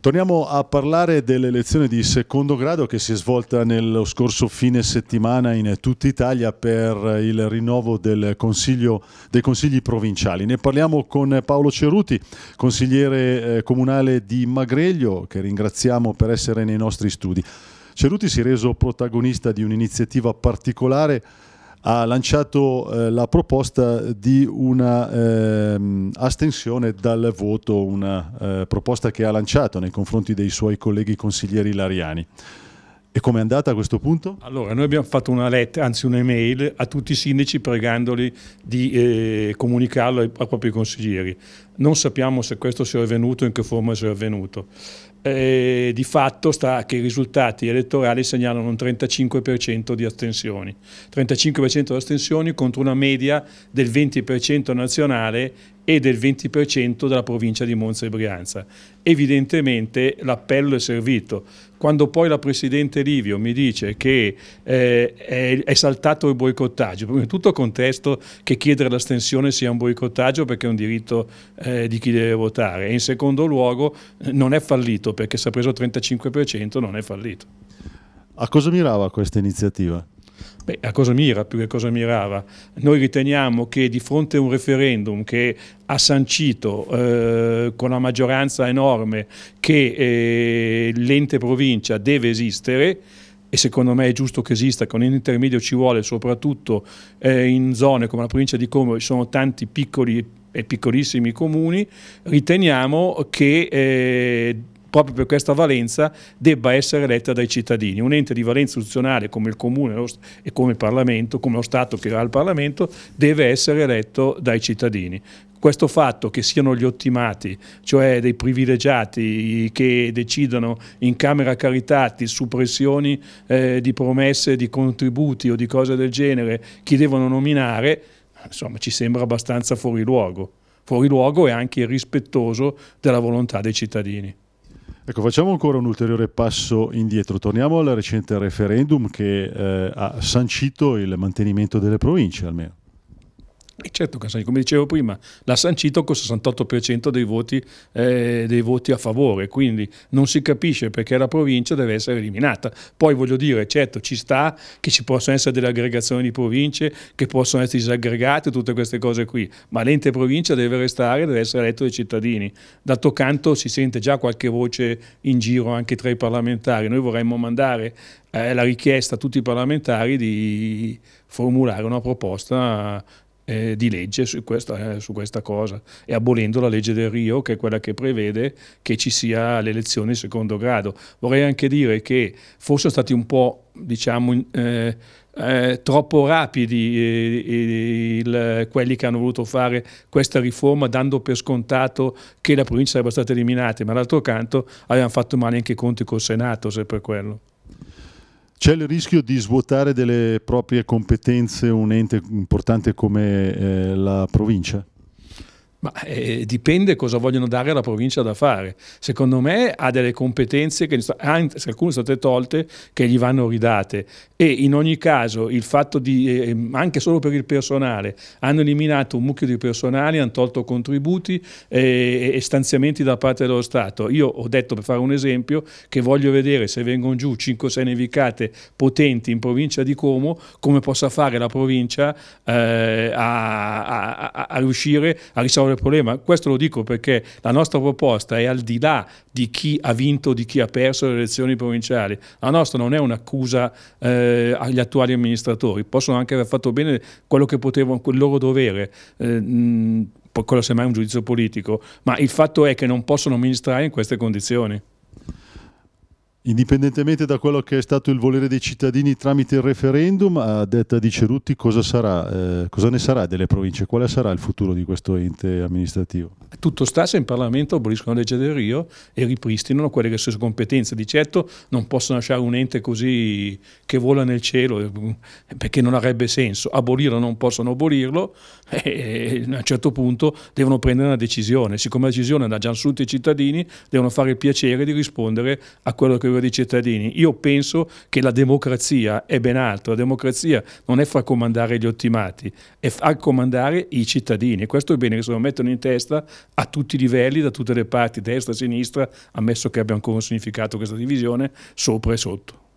Torniamo a parlare dell'elezione di secondo grado che si è svolta nello scorso fine settimana in tutta Italia per il rinnovo del consiglio, dei consigli provinciali. Ne parliamo con Paolo Ceruti, consigliere eh, comunale di Magreglio, che ringraziamo per essere nei nostri studi. Ceruti si è reso protagonista di un'iniziativa particolare ha lanciato eh, la proposta di una eh, astensione dal voto, una eh, proposta che ha lanciato nei confronti dei suoi colleghi consiglieri lariani. E com'è andata a questo punto? Allora, noi abbiamo fatto una lettera, anzi un'email, a tutti i sindaci pregandoli di eh, comunicarlo ai, ai propri consiglieri. Non sappiamo se questo sia avvenuto, in che forma sia avvenuto eh, di fatto sta che i risultati elettorali segnalano un 35% di astensioni, 35% di astensioni contro una media del 20% nazionale e del 20% della provincia di Monza e Brianza. Evidentemente l'appello è servito. Quando poi la Presidente Livio mi dice che eh, è, è, saltato il boicottaggio, prima di tutto contesto che chiedere l'astensione sia un boicottaggio perché è un diritto eh, di chi deve votare e in secondo luogo eh, non è fallito perché se ha preso il 35% non è fallito. A cosa mirava questa iniziativa? Beh, a cosa mira più che a cosa mirava? Noi riteniamo che di fronte a un referendum che ha sancito eh, con una maggioranza enorme che eh, l'ente provincia deve esistere, e secondo me è giusto che esista, che un intermedio ci vuole, soprattutto eh, in zone come la provincia di Como, ci sono tanti piccoli e piccolissimi comuni, riteniamo che eh, proprio per questa valenza, debba essere eletta dai cittadini. Un ente di valenza istituzionale come il Comune e come il Parlamento, come lo Stato che ha il Parlamento, deve essere eletto dai cittadini questo fatto che siano gli ottimati, cioè dei privilegiati che decidono in camera caritati su pressioni eh, di promesse, di contributi o di cose del genere, chi devono nominare, insomma ci sembra abbastanza fuori luogo. Fuori luogo e anche irrispettoso della volontà dei cittadini. Ecco, facciamo ancora un ulteriore passo indietro. Torniamo al recente referendum che eh, ha sancito il mantenimento delle province, almeno. E certo Cassani, come dicevo prima, l'ha sancito col 68% dei voti, eh, dei voti, a favore, quindi non si capisce perché la provincia deve essere eliminata. Poi voglio dire, certo, ci sta che ci possono essere delle aggregazioni di province, che possono essere disaggregate, tutte queste cose qui, ma l'ente provincia deve restare, deve essere eletto dai cittadini. D'altro canto si sente già qualche voce in giro anche tra i parlamentari, noi vorremmo mandare eh, la richiesta a tutti i parlamentari di formulare una proposta eh, di legge su questa, eh, su questa, cosa e abolendo la legge del Rio che è quella che prevede che ci sia l'elezione in secondo grado. Vorrei anche dire che fossero stati un po' diciamo, eh, eh, troppo rapidi eh, il, quelli che hanno voluto fare questa riforma dando per scontato che la provincia sarebbe stata eliminata, ma d'altro canto avevano fatto male anche i conti col Senato se per quello. C'è il rischio di svuotare delle proprie competenze un ente importante come eh, la provincia? Ma eh, dipende cosa vogliono dare alla provincia da fare. Secondo me ha delle competenze che se alcune sono state tolte che gli vanno ridate e in ogni caso il fatto di, eh, ehm, anche solo per il personale, hanno eliminato un mucchio di personali, hanno tolto contributi eh, e stanziamenti da parte dello Stato. Io ho detto per fare un esempio che voglio vedere se vengono giù 5-6 nevicate potenti in provincia di Como, come possa fare la provincia eh, a, a, a, a riuscire a risolvere maggiore problema. Questo lo dico perché la nostra proposta è al di là di chi ha vinto, di chi ha perso le elezioni provinciali. La nostra non è un'accusa eh, agli attuali amministratori, possono anche aver fatto bene quello che potevano, quel loro dovere. Eh, mh, quello semmai è un giudizio politico, ma il fatto è che non possono amministrare in queste condizioni. Indipendentemente da quello che è stato il volere dei cittadini tramite il referendum, a detta di Cerutti cosa, sarà, eh, cosa ne sarà delle province? Quale sarà il futuro di questo ente amministrativo? Tutto sta se in Parlamento aboliscono la legge del Rio e ripristinano quelle che sono le competenze. Di certo non possono lasciare un ente così che vola nel cielo, eh, perché non avrebbe senso. Abolirlo non possono abolirlo e a un certo punto devono prendere una decisione. Siccome la decisione è già Giansutti i cittadini, devono fare il piacere di rispondere a quello che vogliono i cittadini. Io penso che la democrazia è ben altro. La democrazia non è far comandare gli ottimati, è far comandare i cittadini. E Questo è bene che se lo mettono in testa a tutti i livelli, da tutte le parti, destra, sinistra, ammesso che abbia ancora un significato questa divisione, sopra e sotto.